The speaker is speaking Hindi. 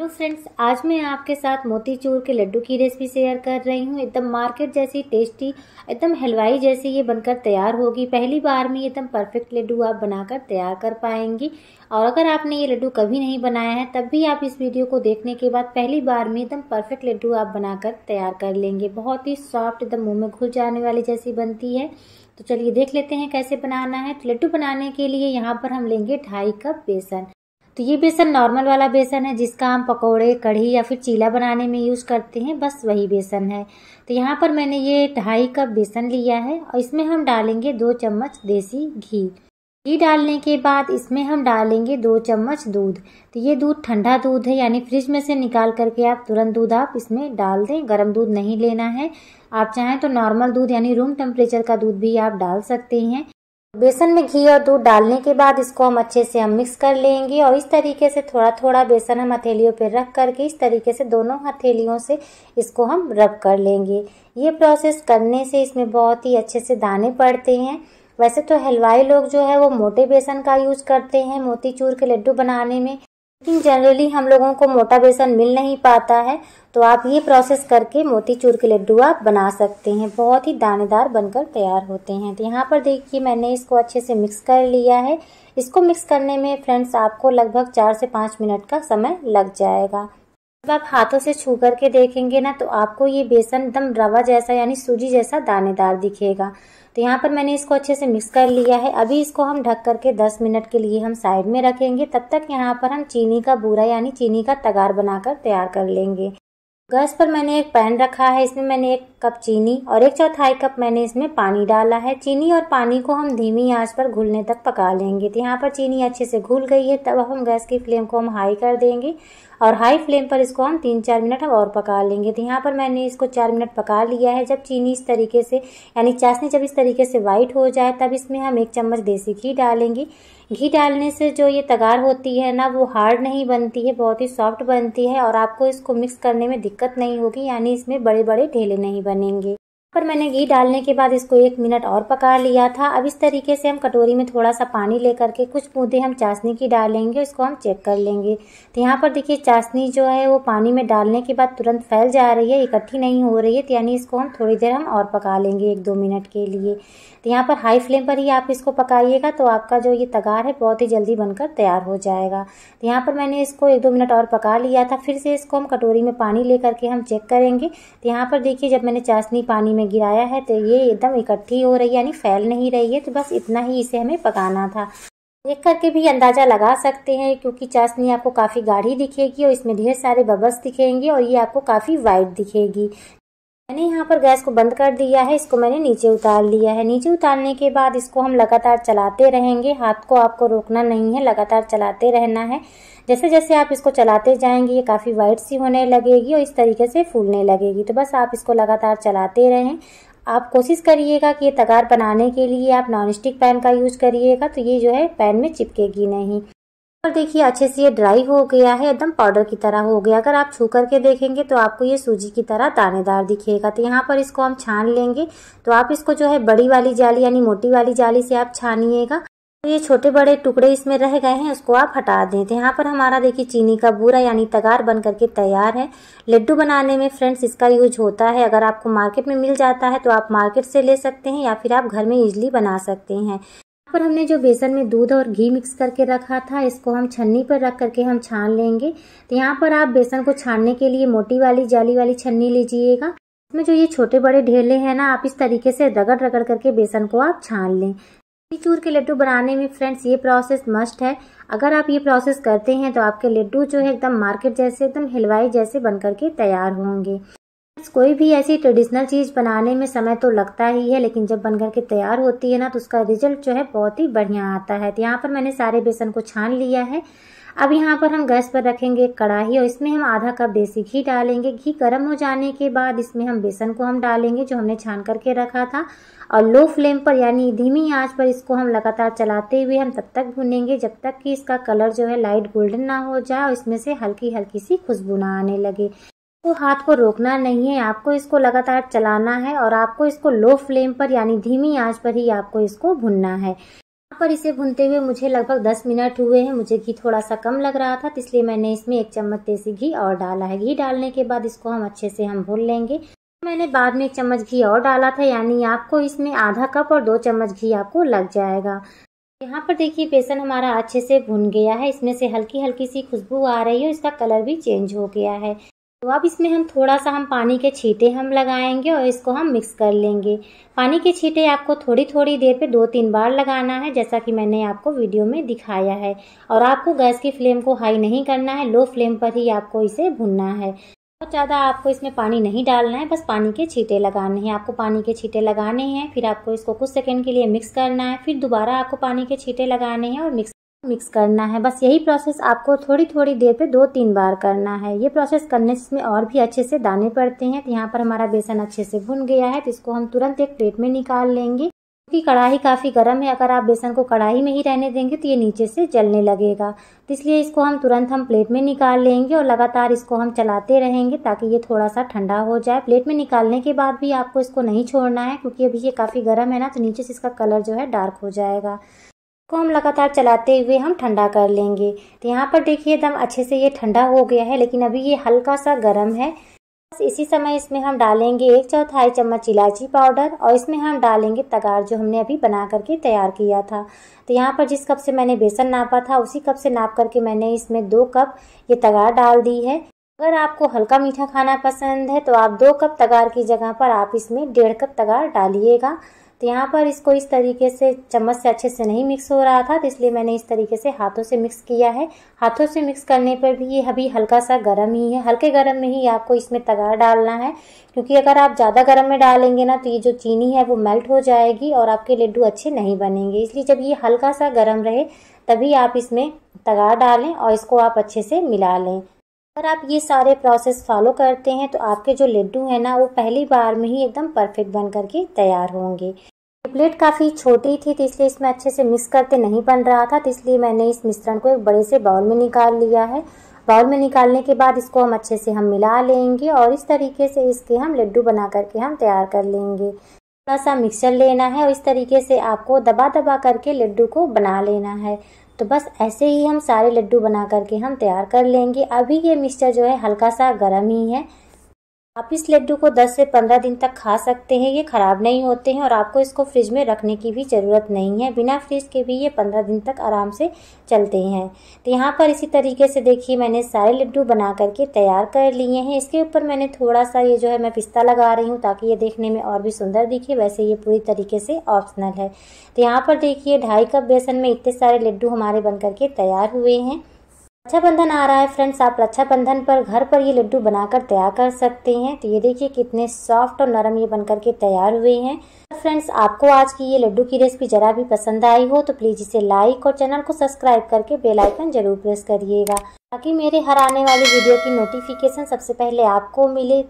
हेलो फ्रेंड्स आज मैं आपके साथ मोतीचूर के लड्डू की रेसिपी शेयर कर रही हूँ एकदम मार्केट जैसी टेस्टी एकदम हलवाई जैसी ये बनकर तैयार होगी पहली बार में एकदम परफेक्ट लड्डू आप बनाकर तैयार कर पाएंगी और अगर आपने ये लड्डू कभी नहीं बनाया है तब भी आप इस वीडियो को देखने के बाद पहली बार में एकदम परफेक्ट लड्डू आप बनाकर तैयार कर लेंगे बहुत ही सॉफ्ट एकदम मुँह में घुल जाने वाली जैसी बनती है तो चलिए देख लेते हैं कैसे बनाना है तो लड्डू बनाने के लिए यहाँ पर हम लेंगे ढाई कप बेसन तो ये बेसन नॉर्मल वाला बेसन है जिसका हम पकोड़े कढ़ी या फिर चीला बनाने में यूज़ करते हैं बस वही बेसन है तो यहाँ पर मैंने ये ढाई कप बेसन लिया है और इसमें हम डालेंगे दो चम्मच देसी घी घी डालने के बाद इसमें हम डालेंगे दो चम्मच दूध तो ये दूध ठंडा दूध है यानी फ्रिज में से निकाल करके आप तुरंत दूध आप इसमें डाल दें गर्म दूध नहीं लेना है आप चाहें तो नॉर्मल दूध यानी रूम टेम्परेचर का दूध भी आप डाल सकते हैं बेसन में घी और दूध डालने के बाद इसको हम अच्छे से हम मिक्स कर लेंगे और इस तरीके से थोड़ा थोड़ा बेसन हम हथेलियों पर रख करके इस तरीके से दोनों हथेलियों से इसको हम रब कर लेंगे ये प्रोसेस करने से इसमें बहुत ही अच्छे से दाने पड़ते हैं वैसे तो हलवाई लोग जो है वो मोटे बेसन का यूज़ करते हैं मोतीचूर के लड्डू बनाने में लेकिन जनरली हम लोगों को मोटा बेसन मिल नहीं पाता है तो आप ये प्रोसेस करके मोतीचूर के लड्डू आप बना सकते हैं बहुत ही दानेदार बनकर तैयार होते हैं तो यहाँ पर देखिए मैंने इसको अच्छे से मिक्स कर लिया है इसको मिक्स करने में फ्रेंड्स आपको लगभग चार से पाँच मिनट का समय लग जाएगा जब आप हाथों से छू करके देखेंगे ना तो आपको ये बेसन एकदम रवा जैसा यानी सूजी जैसा दानेदार दिखेगा तो यहाँ पर मैंने इसको अच्छे से मिक्स कर लिया है अभी इसको हम ढक करके 10 मिनट के लिए हम साइड में रखेंगे तब तक यहाँ पर हम चीनी का बूरा यानी चीनी का तगार बनाकर तैयार कर लेंगे गैस पर मैंने एक पैन रखा है इसमें मैंने एक कप चीनी और एक चौथाई कप मैंने इसमें पानी डाला है चीनी और पानी को हम धीमी आंच पर घुलने तक पका लेंगे तो यहाँ पर चीनी अच्छे से घुल गई है तब हम गैस की फ्लेम को हम हाई कर देंगे और हाई फ्लेम पर इसको हम तीन चार मिनट और पका लेंगे तो यहाँ पर मैंने इसको चार मिनट पका लिया है जब चीनी इस तरीके से यानी चाशनी जब इस तरीके से वाइट हो जाए तब इसमें हम एक चम्मच देसी घी डालेंगे घी डालने से जो ये तगार होती है ना वो हार्ड नहीं बनती है बहुत ही सॉफ्ट बनती है और आपको इसको मिक्स करने में दिक्कत नहीं होगी यानी इसमें बड़े बड़े ढेले नहीं बनेंगे पर मैंने घी डालने के बाद इसको एक मिनट और पका लिया था अब इस तरीके से हम कटोरी में थोड़ा सा पानी लेकर के कुछ बूंदे हम चाशनी की डालेंगे उसको हम चेक कर लेंगे तो यहाँ पर देखिए चाशनी जो है वो पानी में डालने के बाद तुरंत फैल जा रही है इकट्ठी नहीं हो रही है तो यानी इसको हम थोड़ी देर हम और पका लेंगे एक दो मिनट के लिए तो यहाँ पर हाई फ्लेम पर ही आप इसको पकाइएगा तो आपका जो ये तगार है बहुत ही जल्दी बनकर तैयार हो जाएगा तो यहाँ पर मैंने इसको एक दो मिनट और पका लिया था फिर से इसको हम कटोरी में पानी लेकर के हम चेक करेंगे तो यहाँ पर देखिए जब मैंने चाशनी पानी में में गिराया है तो ये एकदम इकट्ठी हो रही है यानी फैल नहीं रही है तो बस इतना ही इसे हमें पकाना था देख करके भी अंदाज़ा लगा सकते हैं क्योंकि चाशनी आपको काफ़ी गाढ़ी दिखेगी और इसमें ढेर सारे बबल्स दिखेंगे और ये आपको काफ़ी वाइट दिखेगी मैंने यहाँ पर गैस को बंद कर दिया है इसको मैंने नीचे उतार लिया है नीचे उतारने के बाद इसको हम लगातार चलाते रहेंगे हाथ को आपको रोकना नहीं है लगातार चलाते रहना है जैसे जैसे आप इसको चलाते जाएंगे ये काफ़ी वाइट सी होने लगेगी और इस तरीके से फूलने लगेगी तो बस आप इसको लगातार चलाते रहें आप कोशिश करिएगा कि ये तगार बनाने के लिए आप नॉन स्टिक पैन का यूज़ करिएगा तो ये जो है पैन में चिपकेगी नहीं और देखिए अच्छे से ये ड्राई हो गया है एकदम पाउडर की तरह हो गया अगर आप छू करके देखेंगे तो आपको ये सूजी की तरह दानेदार दिखेगा तो यहाँ पर इसको हम छान लेंगे तो आप इसको जो है बड़ी वाली जाली यानी मोटी वाली जाली से आप छानिएगा तो ये छोटे बड़े टुकड़े इसमें रह गए हैं उसको आप हटा दें तो यहाँ पर हमारा देखिए चीनी का बूरा यानी तगार बन करके तैयार है लड्डू बनाने में फ्रेंड्स इसका यूज होता है अगर आपको मार्केट में मिल जाता है तो आप मार्केट से ले सकते हैं या फिर आप घर में इजली बना सकते हैं पर हमने जो बेसन में दूध और घी मिक्स करके रखा था इसको हम छन्नी पर रख करके हम छान लेंगे तो यहाँ पर आप बेसन को छानने के लिए मोटी वाली जाली वाली छन्नी लीजिएगा इसमें जो ये छोटे बड़े ढेले हैं ना आप इस तरीके से रगड़ रगड़ करके बेसन को आप छान लें चूर के लड्डू बनाने में फ्रेंड्स ये प्रोसेस मस्ट है अगर आप ये प्रोसेस करते हैं तो आपके लड्डू जो है एकदम मार्केट जैसे एकदम हलवाई जैसे बन करके तैयार होंगे कोई भी ऐसी ट्रेडिशनल चीज़ बनाने में समय तो लगता ही है लेकिन जब बनकर के तैयार होती है ना तो उसका रिजल्ट जो है बहुत ही बढ़िया आता है तो यहाँ पर मैंने सारे बेसन को छान लिया है अब यहाँ पर हम गैस पर रखेंगे कढ़ाई और इसमें हम आधा कप देसी घी डालेंगे घी गर्म हो जाने के बाद इसमें हम बेसन को हम डालेंगे जो हमने छान करके रखा था और लो फ्लेम पर यानी धीमी आंच पर इसको हम लगातार चलाते हुए हम तब तक भूनेंगे जब तक कि इसका कलर जो है लाइट गोल्डन ना हो जाए और इसमें से हल्की हल्की सी खुशबू ना आने लगे तो हाथ को रोकना नहीं है आपको इसको लगातार चलाना है और आपको इसको लो फ्लेम पर यानी धीमी आंच पर ही आपको इसको भुनना है यहाँ पर इसे भुनते हुए मुझे लगभग 10 मिनट हुए हैं मुझे घी थोड़ा सा कम लग रहा था इसलिए मैंने इसमें एक चम्मच देसी घी और डाला है घी डालने के बाद इसको हम अच्छे से हम भून लेंगे मैंने बाद में एक चम्मच घी और डाला था यानी आपको इसमें आधा कप और दो चम्मच घी आपको लग जाएगा यहाँ पर देखिए बेसन हमारा अच्छे से भुन गया है इसमें से हल्की हल्की सी खुशबू आ रही है इसका कलर भी चेंज हो गया है तो अब इसमें हम थोड़ा सा हम पानी के छींटे हम लगाएंगे और इसको हम मिक्स कर लेंगे पानी के छींटे आपको थोड़ी थोड़ी देर पे दो तीन बार लगाना है जैसा कि मैंने आपको वीडियो में दिखाया है और आपको गैस की फ्लेम को हाई नहीं करना है लो फ्लेम पर ही आपको इसे भुनना है बहुत ज़्यादा आपको इसमें पानी नहीं डालना है बस पानी के छींटे लगाने हैं आपको पानी के छींटे लगाने हैं फिर आपको इसको कुछ सेकंड के लिए मिक्स करना है फिर दोबारा आपको पानी के छींटे लगाने हैं और मिक्स मिक्स करना है बस यही प्रोसेस आपको थोड़ी थोड़ी देर पे दो तीन बार करना है ये प्रोसेस करने से इसमें और भी अच्छे से दाने पड़ते हैं तो यहाँ पर हमारा बेसन अच्छे से भुन गया है तो इसको हम तुरंत एक प्लेट में निकाल लेंगे क्योंकि कढ़ाई काफ़ी गर्म है अगर आप बेसन को कढ़ाई में ही रहने देंगे तो ये नीचे से जलने लगेगा तो इसलिए इसको हम तुरंत हम प्लेट में निकाल लेंगे और लगातार इसको हम चलाते रहेंगे ताकि ये थोड़ा सा ठंडा हो जाए प्लेट में निकालने के बाद भी आपको इसको नहीं छोड़ना है क्योंकि अभी ये काफ़ी गर्म है ना तो नीचे से इसका कलर जो है डार्क हो जाएगा को हम लगातार चलाते हुए हम ठंडा कर लेंगे तो यहाँ पर देखिए दम अच्छे से ये ठंडा हो गया है लेकिन अभी ये हल्का सा गर्म है बस इसी समय इसमें हम डालेंगे एक चौथाई चम्मच इलायची पाउडर और इसमें हम डालेंगे तगार जो हमने अभी बना करके तैयार किया था तो यहाँ पर जिस कप से मैंने बेसन नापा था उसी कप से नाप करके मैंने इसमें दो कप ये तगार डाल दी है अगर आपको हल्का मीठा खाना पसंद है तो आप दो कप तगार की जगह पर आप इसमें डेढ़ कप तगार डालिएगा तो यहाँ पर इसको इस तरीके से चम्मच से अच्छे से नहीं मिक्स हो रहा था तो इसलिए मैंने इस तरीके से हाथों से मिक्स किया है हाथों से मिक्स करने पर भी ये अभी हल्का सा गर्म ही है हल्के गर्म में ही आपको इसमें तगार डालना है क्योंकि अगर आप ज़्यादा गर्म में डालेंगे ना तो ये जो चीनी है वो मेल्ट हो जाएगी और आपके लड्डू अच्छे नहीं बनेंगे इसलिए जब ये हल्का सा गर्म रहे तभी आप इसमें तगार डालें और इसको आप अच्छे से मिला लें अगर आप ये सारे प्रोसेस फॉलो करते हैं तो आपके जो लड्डू हैं ना वो पहली बार में ही एकदम परफेक्ट बन करके तैयार होंगे प्लेट काफ़ी छोटी थी तो इसलिए इसमें अच्छे से मिक्स करते नहीं बन रहा था तो इसलिए मैंने इस मिश्रण को एक बड़े से बाउल में निकाल लिया है बाउल में निकालने के बाद इसको हम अच्छे से हम मिला लेंगे और इस तरीके से इसके हम लड्डू बना करके हम तैयार कर लेंगे थोड़ा सा मिक्सचर लेना है और इस तरीके से आपको दबा दबा करके लड्डू को बना लेना है तो बस ऐसे ही हम सारे लड्डू बना करके हम तैयार कर लेंगे अभी ये मिक्सचर जो है हल्का सा गर्म ही है आप इस लड्डू को 10 से 15 दिन तक खा सकते हैं ये ख़राब नहीं होते हैं और आपको इसको फ्रिज में रखने की भी ज़रूरत नहीं है बिना फ्रिज के भी ये 15 दिन तक आराम से चलते हैं तो यहाँ पर इसी तरीके से देखिए मैंने सारे लड्डू बना करके तैयार कर लिए हैं इसके ऊपर मैंने थोड़ा सा ये जो है मैं पिस्ता लगा रही हूँ ताकि ये देखने में और भी सुंदर दिखे वैसे ये पूरी तरीके से ऑप्शनल है तो यहाँ पर देखिए ढाई कप बेसन में इतने सारे लड्डू हमारे बन करके तैयार हुए हैं रक्षाबंधन अच्छा आ रहा है फ्रेंड्स आप रक्षाबंधन अच्छा पर घर पर ये लड्डू बनाकर तैयार कर सकते हैं तो ये देखिए कितने सॉफ्ट और नरम ये बनकर के तैयार हुए हैं फ्रेंड्स आपको आज की ये लड्डू की रेसिपी जरा भी पसंद आई हो तो प्लीज़ इसे लाइक और चैनल को सब्सक्राइब करके बेल आइकन जरूर प्रेस करिएगा ताकि मेरे हर आने वाली वीडियो की नोटिफिकेशन सबसे पहले आपको मिले